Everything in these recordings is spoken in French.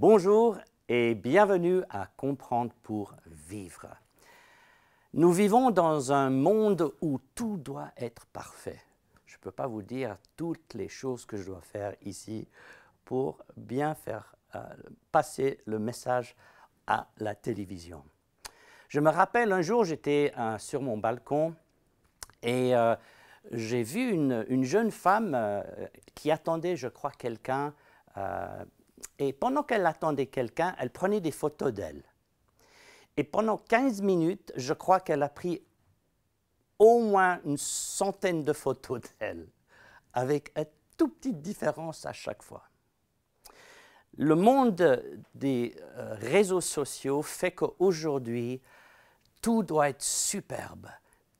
Bonjour et bienvenue à Comprendre pour vivre. Nous vivons dans un monde où tout doit être parfait. Je ne peux pas vous dire toutes les choses que je dois faire ici pour bien faire euh, passer le message à la télévision. Je me rappelle un jour, j'étais euh, sur mon balcon et euh, j'ai vu une, jeune femme qui attendait, je crois, quelqu'un et pendant qu'elle attendait quelqu'un, elle prenait des photos d'elle. Et pendant 15 minutes, je crois qu'elle a pris au moins une centaine de photos d'elle, avec une toute petite différence à chaque fois. Le monde des euh, réseaux sociaux fait qu'aujourd'hui, tout doit être superbe,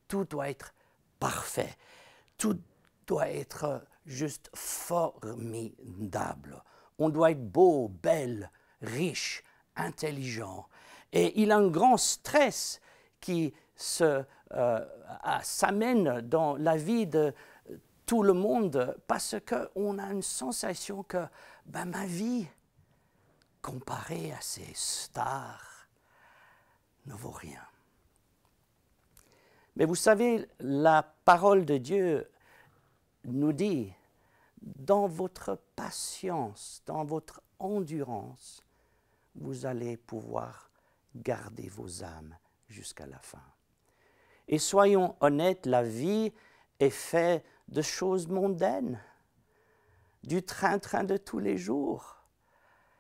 tout doit être parfait, tout doit être euh, juste formidable. On doit être beau, belle, riche, intelligent. Et il a un grand stress qui euh, s'amène dans la vie de tout le monde parce qu'on a une sensation que ben, ma vie, comparée à ces stars, ne vaut rien. Mais vous savez, la parole de Dieu nous dit dans votre patience, dans votre endurance, vous allez pouvoir garder vos âmes jusqu'à la fin. Et soyons honnêtes, la vie est faite de choses mondaines, du train-train de tous les jours.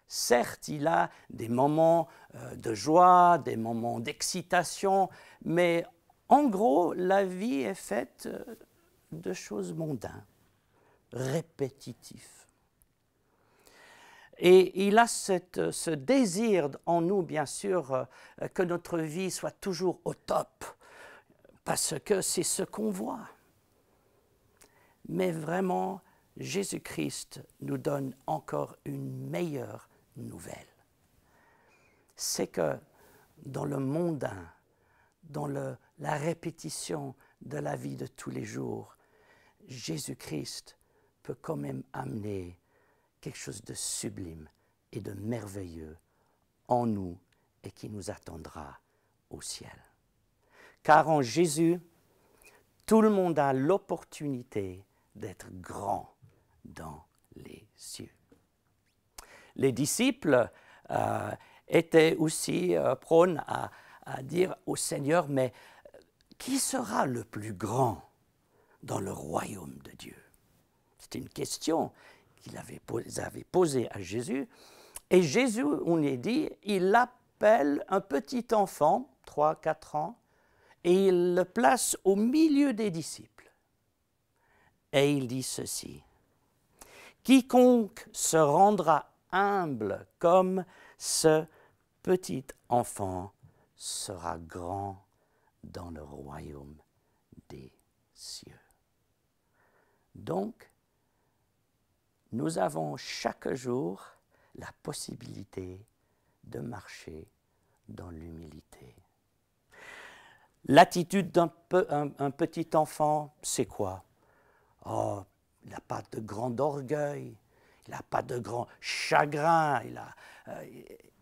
Certes, il a des moments euh, de joie, des moments d'excitation, mais en gros, la vie est faite euh, de choses mondaines répétitif. Et il a ce désir en nous, bien sûr, euh, que notre vie soit toujours au top, parce que c'est ce qu'on voit. Mais vraiment, Jésus-Christ nous donne encore une meilleure nouvelle. C'est que dans le mondain, dans le, la répétition de la vie de tous les jours, Jésus-Christ quand même amener quelque chose de sublime et de merveilleux en nous et qui nous attendra au ciel. Car en Jésus, tout le monde a l'opportunité d'être grand dans les cieux. Les disciples euh, étaient aussi euh, prônes à dire au Seigneur, mais qui sera le plus grand dans le royaume de Dieu c'est une question qu'il avait posée à Jésus. Et Jésus, on est dit, il appelle un petit enfant, trois, quatre ans, et il le place au milieu des disciples. Et il dit ceci, Quiconque se rendra humble comme ce petit enfant sera grand dans le royaume des cieux. Donc, nous avons chaque jour la possibilité de marcher dans l'humilité. L'attitude d'un petit enfant, c'est quoi Oh, il n'a pas de grand orgueil, il n'a pas de grand chagrin, il, euh,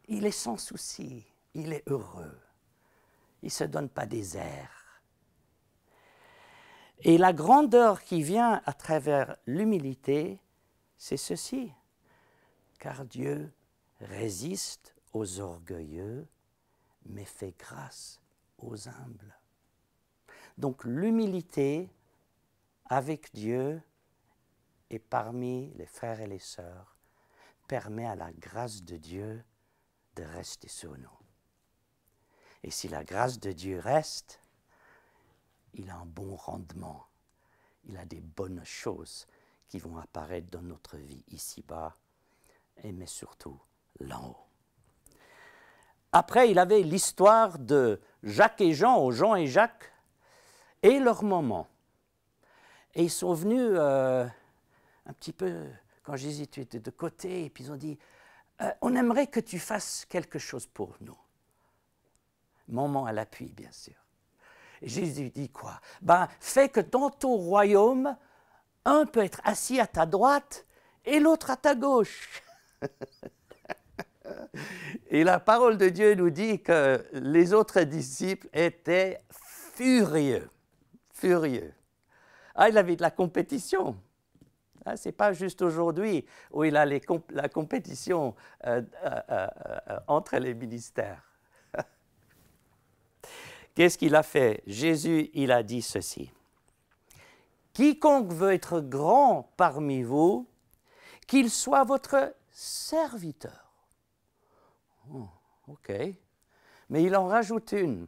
il est sans souci, il est heureux, il ne se donne pas des airs. Et la grandeur qui vient à travers l'humilité, c'est ceci. Car Dieu résiste aux orgueilleux, mais fait grâce aux humbles. Donc l'humilité avec Dieu et parmi les frères et les sœurs permet à la grâce de Dieu de rester sur nous. Et si la grâce de Dieu reste, il a un bon rendement, il a des bonnes choses qui vont apparaître dans notre vie ici-bas, et mais surtout là-haut. Après, il avait l'histoire de Jacques et Jean, ou Jean et Jacques, et leur maman. Et ils sont venus euh, un petit peu, quand Jésus était de côté, et puis ils ont dit, euh, on aimerait que tu fasses quelque chose pour nous. Moment à l'appui, bien sûr. Jésus dit quoi Ben, fais que dans ton royaume, un peut être assis à ta droite et l'autre à ta gauche. et la parole de Dieu nous dit que les autres disciples étaient furieux, furieux. Ah, il avait de la compétition. Ah, Ce n'est pas juste aujourd'hui où il a la compétition euh, euh, euh, entre les ministères. Qu'est-ce qu'il a fait Jésus, il a dit ceci. Quiconque veut être grand parmi vous, qu'il soit votre serviteur. Hmm, ok. Mais il en rajoute une.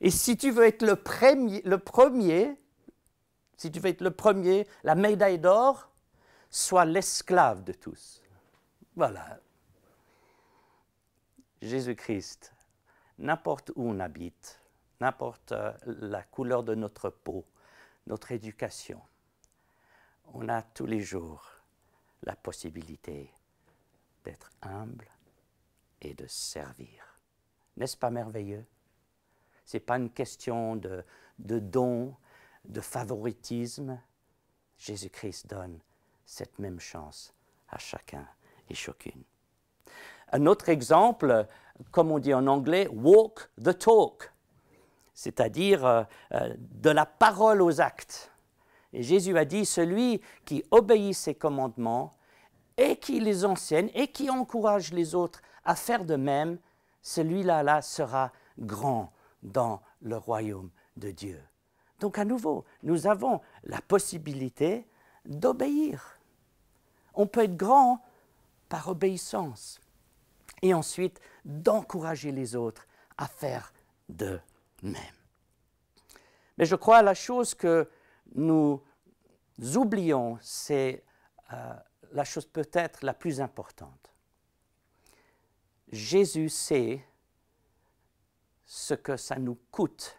Et si tu veux être le premier, le premier, si tu veux être le premier, la médaille d'or, sois l'esclave de tous. Voilà. Jésus-Christ, n'importe où on habite, n'importe euh, la couleur de notre peau, notre éducation. On a tous les jours la possibilité d'être humble et de servir. N'est-ce pas merveilleux Ce n'est pas une question de, don, de favoritisme. Jésus-Christ donne cette même chance à chacun et chacune. Un autre exemple, comme on dit en anglais, walk the talk c'est-à-dire euh, euh, de la parole aux actes. Et Jésus a dit, celui qui obéit ses commandements et qui les enseigne et qui encourage les autres à faire de même, celui-là là sera grand dans le royaume de Dieu. Donc à nouveau, nous avons la possibilité d'obéir. On peut être grand par obéissance et ensuite d'encourager les autres à faire de même. Mais je crois la chose que nous oublions, c'est euh, la chose peut-être la plus importante. Jésus sait ce que ça nous coûte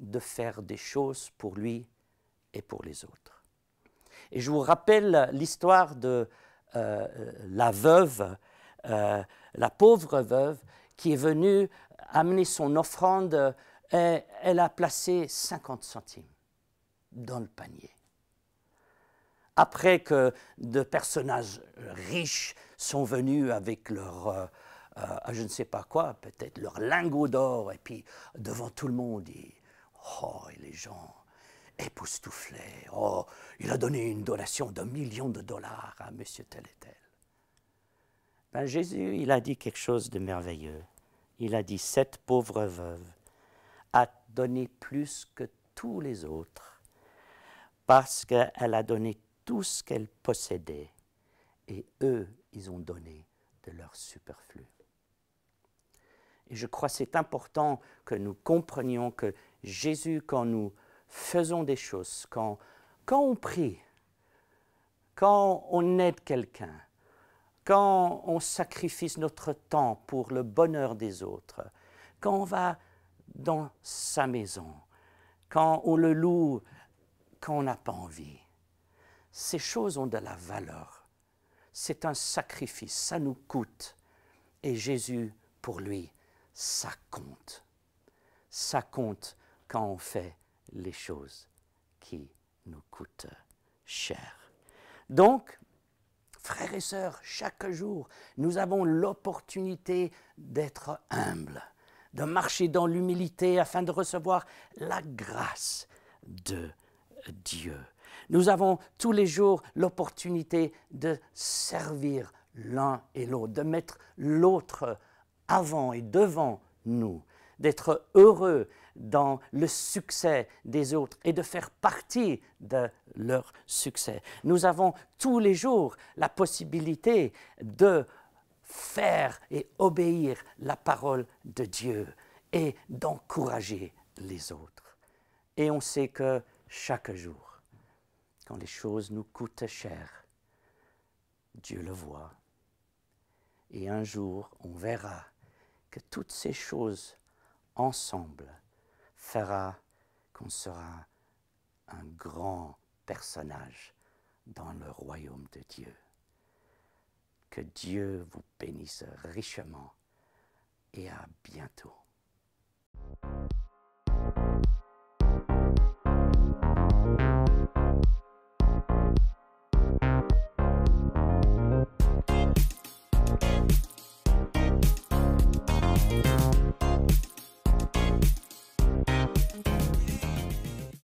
de faire des choses pour lui et pour les autres. Et je vous rappelle l'histoire de euh, la veuve, euh, la pauvre veuve, qui est venue amener son offrande elle a placé 50 centimes dans le panier. Après que de personnages riches sont venus avec leur, euh, euh, je ne sais pas quoi, peut-être leur lingot d'or, et puis devant tout le monde, oh, et les gens époustouflés, oh, il a donné une donation d'un million de dollars à monsieur tel et tel. Ben, Jésus, il a dit quelque chose de merveilleux. Il a dit, sept pauvres veuves a donné plus que tous les autres, parce qu'elle a donné tout ce qu'elle possédait, et eux, ils ont donné de leur superflu. Et je crois c'est important que nous comprenions que Jésus, quand nous faisons des choses, quand, quand on prie, quand on aide quelqu'un, quand on sacrifie notre temps pour le bonheur des autres, quand on va dans sa maison, quand on le loue, quand on n'a pas envie. Ces choses ont de la valeur. C'est un sacrifice, ça nous coûte. Et Jésus, pour lui, ça compte. Ça compte quand on fait les choses qui nous coûtent cher. Donc, frères et sœurs, chaque jour, nous avons l'opportunité d'être humbles de marcher dans l'humilité afin de recevoir la grâce de Dieu. Nous avons tous les jours l'opportunité de servir l'un et l'autre, de mettre l'autre avant et devant nous, d'être heureux dans le succès des autres et de faire partie de leur succès. Nous avons tous les jours la possibilité de faire et obéir la parole de Dieu et d'encourager les autres. Et on sait que chaque jour, quand les choses nous coûtent cher, Dieu le voit. Et un jour, on verra que toutes ces choses ensemble fera qu'on sera un grand personnage dans le royaume de Dieu. Que Dieu vous bénisse richement et à bientôt.